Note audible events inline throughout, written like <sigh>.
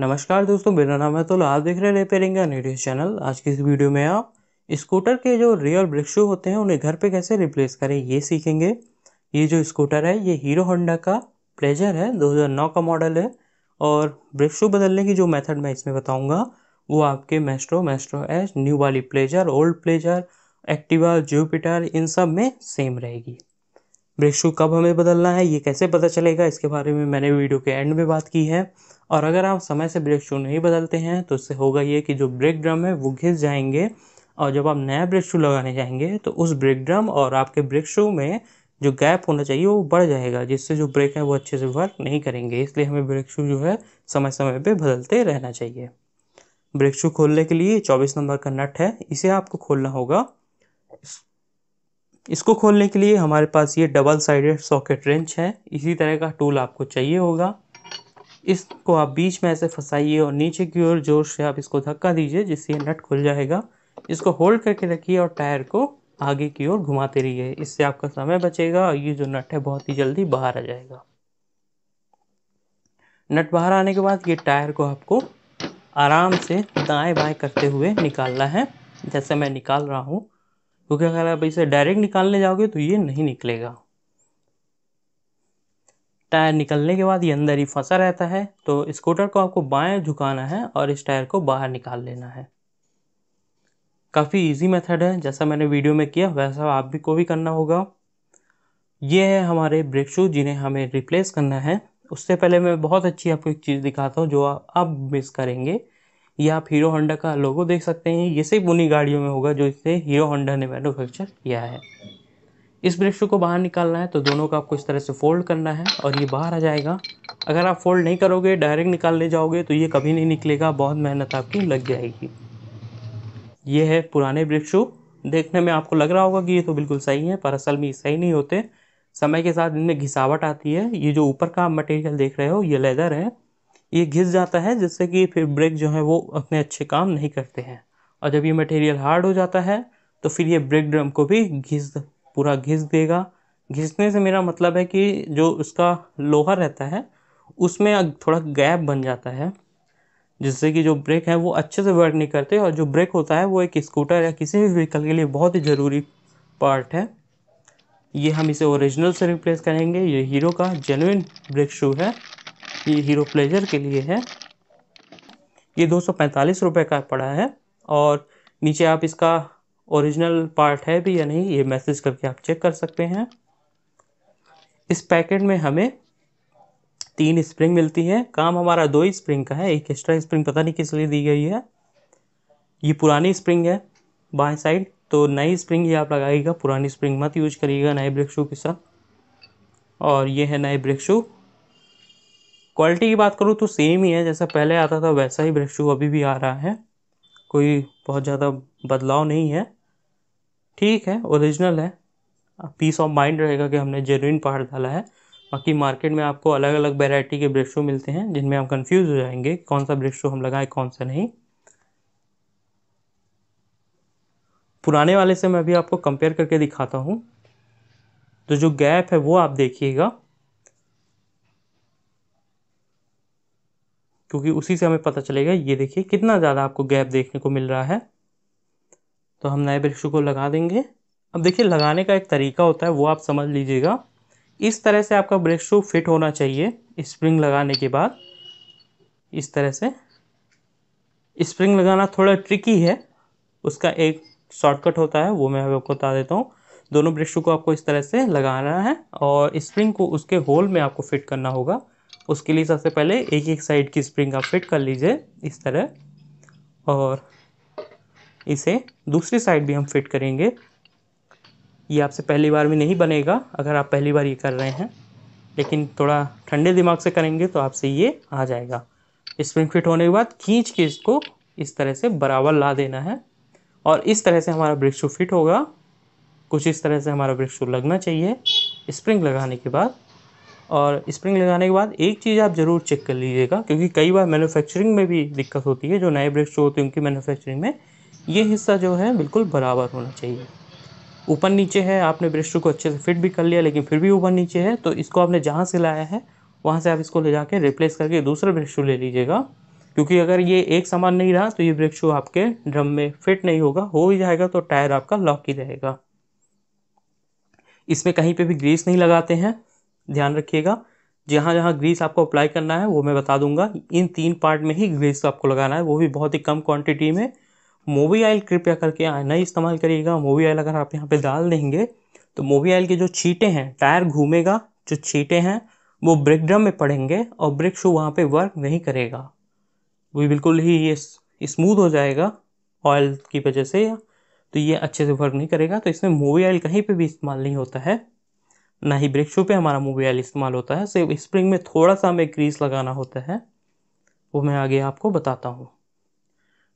नमस्कार दोस्तों मेरा नाम है तो आप देख रहे हैं रिपेयरिंग का चैनल आज की इस वीडियो में आप स्कूटर के जो रियल ब्रेक शू होते हैं उन्हें घर पे कैसे रिप्लेस करें ये सीखेंगे ये जो स्कूटर है ये हीरो होंडा का प्लेजर है 2009 का मॉडल है और ब्रेक शू बदलने की जो मेथड मैं इसमें बताऊँगा वो आपके मेस्ट्रो मेस्ट्रो एच न्यू वाली Pleasure old Pleasure Activa Jupiter इन सब में सेम रहेगी ब्रेक शू कब हमें बदलना है ये कैसे पता चलेगा इसके बारे में मैंने वीडियो के एंड में बात की है और अगर आप समय से ब्रेक शू नहीं बदलते हैं तो उससे होगा ये कि जो ब्रेक ड्रम है वो घिस जाएंगे और जब आप नया ब्रेक शू लगाने जाएंगे तो उस ब्रेक ड्रम और आपके ब्रेक शू में जो गैप होना चाहिए वो बढ़ जाएगा जिससे जो ब्रेक है वो अच्छे से वर्क नहीं करेंगे इसलिए हमें ब्रेक शू जो है समय समय पर बदलते रहना चाहिए ब्रेक शू खोलने के लिए चौबीस नंबर का नट है इसे आपको खोलना होगा इसको खोलने के लिए हमारे पास ये डबल साइडेड सॉकेट रेंच है इसी तरह का टूल आपको चाहिए होगा इसको आप बीच में ऐसे फंसाइए और नीचे की ओर जोर से आप इसको धक्का दीजिए जिससे ये नट खुल जाएगा इसको होल्ड करके रखिए और टायर को आगे की ओर घुमाते रहिए इससे आपका समय बचेगा और ये जो नट है बहुत ही जल्दी बाहर आ जाएगा नट बाहर आने के बाद ये टायर को आपको आराम से दाएं बाएं करते हुए निकालना है जैसे मैं निकाल रहा हूँ क्योंकि अगर आप इसे डायरेक्ट निकालने जाओगे तो ये नहीं निकलेगा टायर निकलने के बाद ये अंदर ही फंसा रहता है तो स्कूटर को आपको बाएं झुकाना है और इस टायर को बाहर निकाल लेना है काफ़ी इजी मेथड है जैसा मैंने वीडियो में किया वैसा आप भी को भी करना होगा ये है हमारे ब्रेक शूज़ जिन्हें हमें रिप्लेस करना है उससे पहले मैं बहुत अच्छी आपको एक चीज़ दिखाता हूँ जो आप मिस करेंगे या आप हीरो होंडा का लोगो देख सकते हैं ये सिर्फ उन्हीं गाड़ियों में होगा जो इसे हीरो होंडा ने मैनुफैक्चर किया है इस वृक्ष को बाहर निकालना है तो दोनों को आपको इस तरह से फोल्ड करना है और ये बाहर आ जाएगा अगर आप फोल्ड नहीं करोगे डायरेक्ट निकालने जाओगे तो ये कभी नहीं निकलेगा बहुत मेहनत आपकी लग जाएगी ये है पुराने वृक्ष देखने में आपको लग रहा होगा कि ये तो बिल्कुल सही है पर असल में ये सही नहीं होते समय के साथ इनमें घिसावट आती है ये जो ऊपर का आप मटेरियल देख रहे हो ये लेदर है ये घिस जाता है जिससे कि फिर ब्रेक जो है वो अपने अच्छे काम नहीं करते हैं और जब ये मटेरियल हार्ड हो जाता है तो फिर ये ब्रेक ड्रम को भी घिस पूरा घिस देगा घिसने से मेरा मतलब है कि जो उसका लोहा रहता है उसमें थोड़ा गैप बन जाता है जिससे कि जो ब्रेक है वो अच्छे से वर्क नहीं करते और जो ब्रेक होता है वो एक स्कूटर या किसी भी व्हीकल के लिए बहुत ही ज़रूरी पार्ट है ये हम इसे ओरिजिनल से रिप्लेस करेंगे ये हीरो का जेनुइन ब्रेक शू है ये हीरो प्लेजर के लिए है ये दो सौ रुपये का पड़ा है और नीचे आप इसका ओरिजिनल पार्ट है भी या नहीं ये मैसेज करके आप चेक कर सकते हैं इस पैकेट में हमें तीन स्प्रिंग मिलती है काम हमारा दो ही स्प्रिंग का है एक एक्स्ट्रा स्प्रिंग पता नहीं किस लिए दी गई है ये पुरानी स्प्रिंग है बाएं साइड तो नई स्प्रिंग ही आप लगाइएगा पुरानी स्प्रिंग मत यूज करिएगा नए ब्रेक शू के साथ और ये है नए ब्रेक शू क्वालिटी की बात करूँ तो सेम ही है जैसा पहले आता था वैसा ही ब्रश शू अभी भी आ रहा है कोई बहुत ज़्यादा बदलाव नहीं है ठीक है ओरिजिनल है पीस ऑफ माइंड रहेगा कि हमने जेनुइन पार्ट डाला है बाकी मार्केट में आपको अलग अलग वेराइटी के ब्रश शू मिलते हैं जिनमें आप कन्फ्यूज़ हो जाएंगे कौन सा ब्रश शू हम लगाए कौन सा नहीं पुराने वाले से मैं अभी आपको कंपेयर करके दिखाता हूँ तो जो गैप है वो आप देखिएगा क्योंकि उसी से हमें पता चलेगा ये देखिए कितना ज़्यादा आपको गैप देखने को मिल रहा है तो हम नए वृक्ष को लगा देंगे अब देखिए लगाने का एक तरीका होता है वो आप समझ लीजिएगा इस तरह से आपका वृक्ष फिट होना चाहिए स्प्रिंग लगाने के बाद इस तरह से स्प्रिंग लगाना थोड़ा ट्रिकी है उसका एक शॉर्टकट होता है वो मैं आपको बता देता हूँ दोनों वृक्षों को आपको इस तरह से लगाना है और स्प्रिंग को उसके होल में आपको फिट करना होगा उसके लिए सबसे पहले एक एक साइड की स्प्रिंग आप फिट कर लीजिए इस तरह और इसे दूसरी साइड भी हम फिट करेंगे ये आपसे पहली बार में नहीं बनेगा अगर आप पहली बार ये कर रहे हैं लेकिन थोड़ा ठंडे दिमाग से करेंगे तो आपसे ये आ जाएगा स्प्रिंग फिट होने के बाद खींच के इसको इस तरह से बराबर ला देना है और इस तरह से हमारा ब्रिक्शू फिट होगा कुछ इस तरह से हमारा ब्रिक्शू लगना चाहिए स्प्रिंग लगाने के बाद और स्प्रिंग लगाने के बाद एक चीज़ आप ज़रूर चेक कर लीजिएगा क्योंकि कई बार मैन्युफैक्चरिंग में भी दिक्कत होती है जो नए ब्रेक शो होते हैं उनकी मैनुफैक्चरिंग में ये हिस्सा जो है बिल्कुल बराबर होना चाहिए ऊपर नीचे है आपने ब्रेक शू को अच्छे से फिट भी कर लिया लेकिन फिर भी ऊपर नीचे है तो इसको आपने जहाँ से लाया है वहाँ से आप इसको ले जाके रिप्लेस करके दूसरा ब्रेक शू ले लीजिएगा क्योंकि अगर ये एक सामान नहीं रहा तो ये ब्रेक शू आपके ड्रम में फिट नहीं होगा हो ही जाएगा तो टायर आपका लॉक ही रहेगा इसमें कहीं पे भी ग्रीस नहीं लगाते हैं ध्यान रखिएगा जहाँ जहाँ ग्रीस आपको अप्लाई करना है वो मैं बता दूंगा इन तीन पार्ट में ही ग्रीस आपको लगाना है वो भी बहुत ही कम क्वांटिटी में मोवी ऑयल कृपया करके नहीं इस्तेमाल करिएगा मोवी ऑयल अगर आप यहाँ पे डाल देंगे तो मोवी ऑयल के जो छीटे हैं टायर घूमेगा जो छीटे हैं वो ब्रेक ड्रम में पड़ेंगे और ब्रेक शू वहाँ पर वर्क नहीं करेगा वो बिल्कुल ही ये स्मूथ हो जाएगा ऑयल की वजह से तो ये अच्छे से वर्क नहीं करेगा तो इसमें मोवी ऑयल कहीं पर भी इस्तेमाल नहीं होता है ना ही ब्रेक शू पे हमारा मूवी आयल इस्तेमाल होता है सिर्फ स्प्रिंग में थोड़ा सा हमें ग्रीस लगाना होता है वो मैं आगे आपको बताता हूँ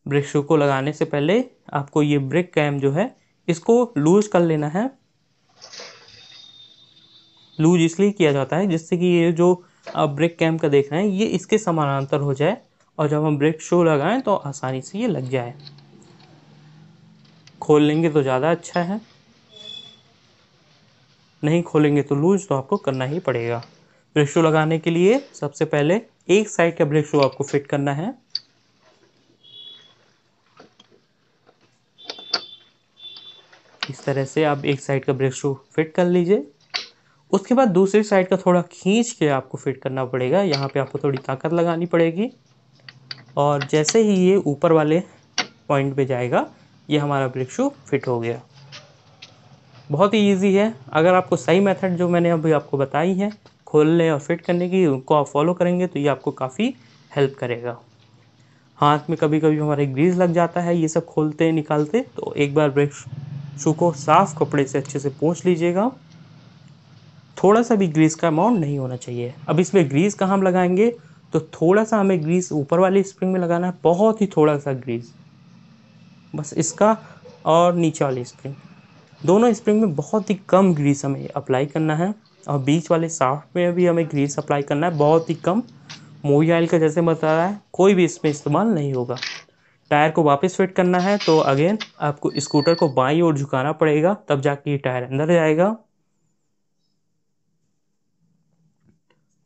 ब्रेक शू को लगाने से पहले आपको ये ब्रेक कैम जो है इसको लूज कर लेना है लूज इसलिए किया जाता है जिससे कि ये जो आप ब्रेक कैम का देख रहे हैं ये इसके समानांतर हो जाए और जब हम ब्रेक शो लगाएं तो आसानी से ये लग जाए खोल लेंगे तो ज़्यादा अच्छा है नहीं खोलेंगे तो लूज तो आपको करना ही पड़ेगा ब्रेक शू लगाने के लिए सबसे पहले एक साइड का ब्रेक शू आपको फिट करना है इस तरह से आप एक साइड का ब्रेक शू फिट कर लीजिए उसके बाद दूसरी साइड का थोड़ा खींच के आपको फिट करना पड़ेगा यहाँ पे आपको थोड़ी ताकत लगानी पड़ेगी और जैसे ही ये ऊपर वाले पॉइंट पे जाएगा ये हमारा ब्रेक शू फिट हो गया बहुत ही ईजी है अगर आपको सही मेथड जो मैंने अभी आपको बताई है खोलने और फिट करने की उनको आप फॉलो करेंगे तो ये आपको काफ़ी हेल्प करेगा हाथ में कभी कभी हमारे ग्रीस लग जाता है ये सब खोलते निकालते तो एक बार ब्रेक शू को साफ़ कपड़े से अच्छे से पोंछ लीजिएगा थोड़ा सा भी ग्रीस का अमाउंट नहीं होना चाहिए अब इसमें ग्रीस कहाँ हम लगाएंगे तो थोड़ा सा हमें ग्रीस ऊपर वाली स्प्रिंग में लगाना है बहुत ही थोड़ा सा ग्रीस बस इसका और नीचे वाली स्प्रिंग दोनों स्प्रिंग में बहुत ही कम ग्रीस हमें अप्लाई करना है और बीच वाले साफ्ट में भी हमें ग्रीस अप्लाई करना है बहुत ही कम मोवी ऑयल का जैसे बता रहा है कोई भी इसमें इस्तेमाल नहीं होगा टायर को वापस फिट करना है तो अगेन आपको स्कूटर को बाई ओर झुकाना पड़ेगा तब जाके ये टायर अंदर जाएगा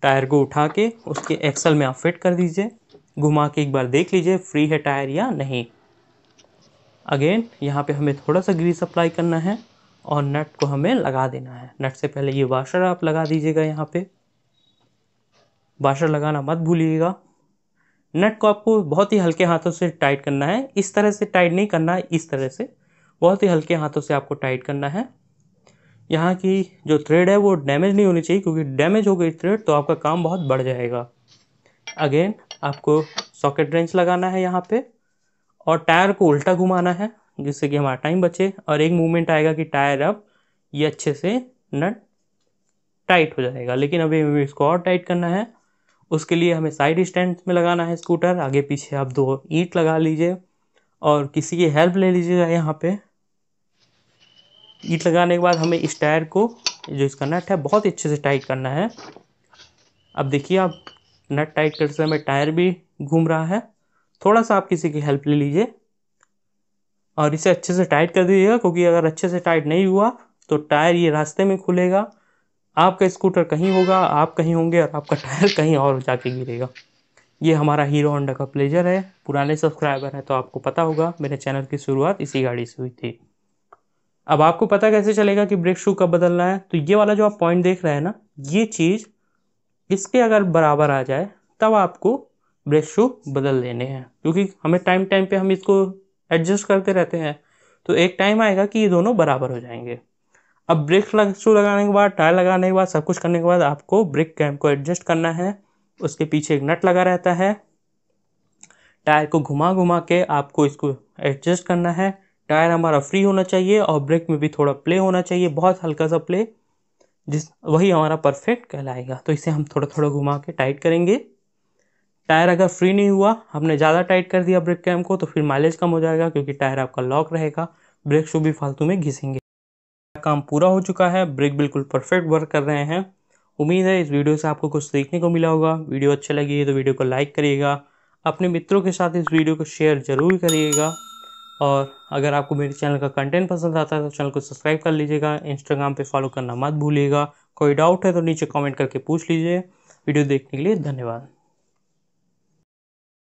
टायर को उठा के उसके एक्सल में आप फिट कर दीजिए घुमा के एक बार देख लीजिए फ्री है टायर या नहीं अगेन यहाँ पे हमें थोड़ा सा ग्रीस अप्लाई करना है और नट को हमें लगा देना है नट से पहले ये वाशर आप लगा दीजिएगा यहाँ पे वाशर लगाना मत भूलिएगा नट को आपको बहुत ही हल्के हाथों से टाइट करना है इस तरह से टाइट नहीं करना है इस तरह से बहुत ही हल्के हाथों से आपको टाइट करना है यहाँ की जो थ्रेड है वो डैमेज नहीं होनी चाहिए क्योंकि डैमेज हो गई थ्रेड तो आपका काम बहुत बढ़ जाएगा अगेन आपको सॉकेट रेंच लगाना है यहाँ पर और टायर को उल्टा घुमाना है जिससे कि हमारा टाइम बचे और एक मूवमेंट आएगा कि टायर अब ये अच्छे से नट टाइट हो जाएगा लेकिन अभी हमें इसको और टाइट करना है उसके लिए हमें साइड स्टैंड में लगाना है स्कूटर आगे पीछे आप दो ईट लगा लीजिए और किसी की हेल्प ले लीजिएगा यहाँ पे ईट लगाने के बाद हमें इस टायर को जो इसका नट है बहुत अच्छे से टाइट करना है अब देखिए आप नट टाइट करते समय टायर भी घूम रहा है थोड़ा सा आप किसी की हेल्प ले लीजिए और इसे अच्छे से टाइट कर दीजिएगा क्योंकि अगर अच्छे से टाइट नहीं हुआ तो टायर ये रास्ते में खुलेगा आपका स्कूटर कहीं होगा आप कहीं होंगे और आपका टायर <laughs> कहीं और जाके गिरेगा ये हमारा हीरो होंडा का प्लेजर है पुराने सब्सक्राइबर हैं तो आपको पता होगा मेरे चैनल की शुरुआत इसी गाड़ी से हुई थी अब आपको पता कैसे चलेगा कि ब्रेक शू कब बदलना है तो ये वाला जो आप पॉइंट देख रहे हैं ना ये चीज़ इसके अगर बराबर आ जाए तब आपको ब्रेक शू बदल लेने हैं क्योंकि हमें टाइम टाइम पे हम इसको एडजस्ट करते रहते हैं तो एक टाइम आएगा कि ये दोनों बराबर हो जाएंगे अब ब्रेक लग, शू लगाने के बाद टायर लगाने के बाद सब कुछ करने के बाद आपको ब्रेक कैम को एडजस्ट करना है उसके पीछे एक नट लगा रहता है टायर को घुमा घुमा के आपको इसको एडजस्ट करना है टायर हमारा फ्री होना चाहिए और ब्रेक में भी थोड़ा प्ले होना चाहिए बहुत हल्का सा प्ले जिस वही हमारा परफेक्ट कहलाएगा तो इसे हम थोड़ा थोड़ा घुमा के टाइट करेंगे टायर अगर फ्री नहीं हुआ हमने ज़्यादा टाइट कर दिया ब्रेक कैम को तो फिर माइलेज कम हो जाएगा क्योंकि टायर आपका लॉक रहेगा ब्रेक शू भी फालतू में घिसेंगे काम पूरा हो चुका है ब्रेक बिल्कुल परफेक्ट वर्क कर रहे हैं उम्मीद है इस वीडियो से आपको कुछ सीखने को मिला होगा वीडियो अच्छी लगी है तो वीडियो को लाइक करिएगा अपने मित्रों के साथ इस वीडियो को शेयर ज़रूर करिएगा और अगर आपको मेरे चैनल का कंटेंट पसंद आता है तो चैनल को सब्सक्राइब कर लीजिएगा इंस्टाग्राम पे फॉलो करना मत भूलिएगा कोई डाउट है तो नीचे कमेंट करके पूछ लीजिए वीडियो देखने के लिए धन्यवाद